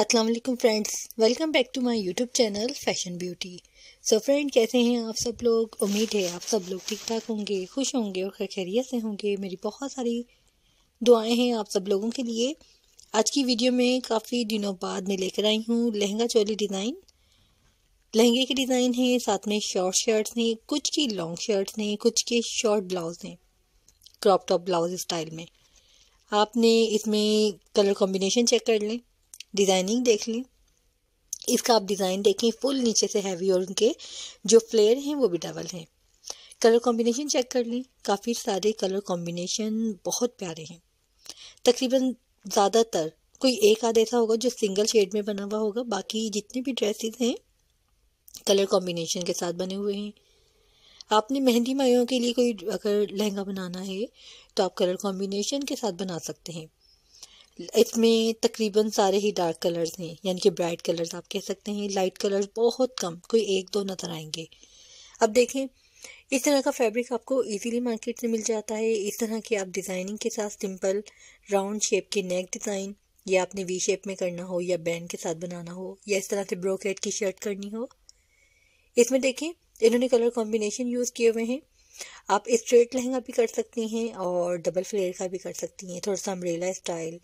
Aslam friends welcome back to my YouTube channel fashion beauty so friend कैसे हैं आप सब लोग उम्मीद है आप सब लोग ठीक ठाक होंगे खुश होंगे और खैरियत से होंगे मेरी बहुत सारी दुआएं हैं आप सब लोगों के लिए आज की वीडियो में काफ़ी दिनों बाद मैं लेकर आई हूँ लहंगा चोली डिज़ाइन लहंगे के डिज़ाइन हैं साथ में शॉर्ट शर्ट्स हैं कुछ की लॉन्ग शर्ट्स हैं कुछ के शॉर्ट ब्लाउज हैं क्रॉप टॉप ब्लाउज स्टाइल में आपने इसमें कलर कॉम्बिनेशन चेक कर लें डिज़ाइनिंग देख लें इसका आप डिज़ाइन देखें फुल नीचे से हैवी और उनके जो फ्लेयर हैं वो भी डबल हैं कलर कॉम्बिनेशन चेक कर लें काफ़ी सारे कलर कॉम्बिनेशन बहुत प्यारे हैं तकरीबन ज़्यादातर कोई एक आध ऐसा होगा जो सिंगल शेड में बना हुआ होगा बाकी जितने भी ड्रेसेस हैं कलर कॉम्बिनेशन के साथ बने हुए हैं आपने मेहंदी मायों के लिए कोई अगर लहंगा बनाना है तो आप कलर कॉम्बिनेशन के साथ बना सकते हैं इसमें तकरीबन सारे ही डार्क कलर्स हैं यानी कि ब्राइट कलर्स आप कह सकते हैं लाइट कलर्स बहुत कम कोई एक दो नज़र आएंगे अब देखें इस तरह का फैब्रिक आपको इजीली मार्केट से मिल जाता है इस तरह की आप डिज़ाइनिंग के साथ सिंपल राउंड शेप के नेक डिज़ाइन या आपने वी शेप में करना हो या बैंड के साथ बनाना हो या इस तरह से ब्रोकेट की शर्ट करनी हो इसमें देखें इन्होंने कलर कॉम्बिनेशन यूज़ किए हुए हैं आप स्ट्रेट लहंगा भी कर सकती हैं और डबल फ्लेयर का भी कर सकती हैं थोड़ा सा अम्ब्रेला स्टाइल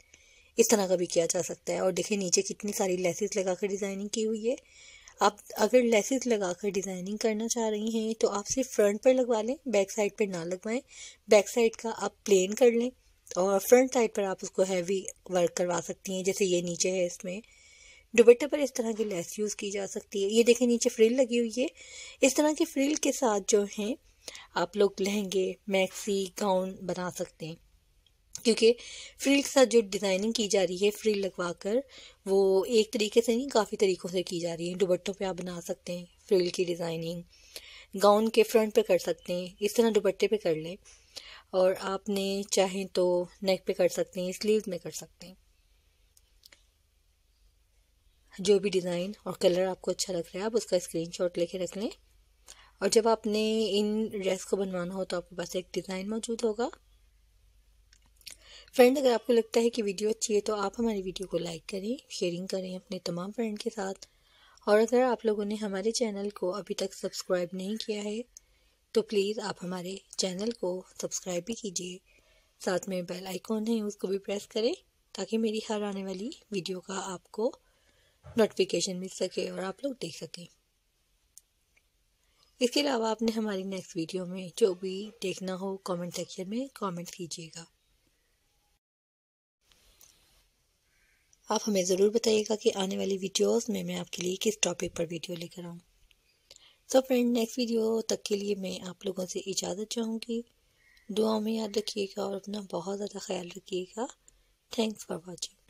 इस तरह का भी किया जा सकता है और देखिए नीचे कितनी सारी लेसेस लगा कर डिज़ाइनिंग की हुई है आप अगर लेसेस लगा कर डिज़ाइनिंग करना चाह रही हैं तो आप सिर्फ फ्रंट पर लगवा लें बैक साइड पर ना लगवाएं बैक साइड का आप प्लेन कर लें और फ्रंट साइड पर आप उसको हैवी वर्क करवा सकती हैं जैसे ये नीचे है इसमें दुबट्टे पर इस तरह की लेस यूज़ की जा सकती है ये देखें नीचे फ्रिल लगी हुई है इस तरह की फ्रिल के साथ जो हैं आप लोग लहंगे मैक्सी गाउन बना सकते हैं क्योंकि फ्रिल के साथ जो डिज़ाइनिंग की जा रही है फ्रिल लगवा कर वो एक तरीके से नहीं काफ़ी तरीक़ों से की जा रही है दुबट्टों पे आप बना सकते हैं फ्रिल की डिज़ाइनिंग गाउन के फ्रंट पे कर सकते हैं इस तरह दुबट्टे पे कर लें और आपने चाहें तो नेक पे कर सकते हैं स्लीव में कर सकते हैं जो भी डिज़ाइन और कलर आपको अच्छा लग रहा है आप उसका शॉट लेके रख लें और जब आपने इन ड्रेस को बनवाना हो तो आपके पास एक डिज़ाइन मौजूद होगा फ्रेंड अगर आपको लगता है कि वीडियो अच्छी है तो आप हमारी वीडियो को लाइक करें शेयरिंग करें अपने तमाम फ्रेंड के साथ और अगर आप लोगों ने हमारे चैनल को अभी तक सब्सक्राइब नहीं किया है तो प्लीज़ आप हमारे चैनल को सब्सक्राइब भी कीजिए साथ में बेल आइकॉन है उसको भी प्रेस करें ताकि मेरी हर आने वाली वीडियो का आपको नोटिफिकेशन मिल सके और आप लोग देख सकें इसके अलावा आपने हमारी नेक्स्ट वीडियो में जो भी देखना हो कमेंट सेक्शन में कमेंट कीजिएगा आप हमें ज़रूर बताइएगा कि आने वाली वीडियोस में मैं आपके लिए किस टॉपिक पर वीडियो लेकर आऊँ सो फ्रेंड नेक्स्ट वीडियो तक के लिए मैं आप लोगों से इजाज़त चाहूँगी दुआ में याद रखिएगा और अपना बहुत ज़्यादा ख्याल रखिएगा थैंक्स फॉर वॉचिंग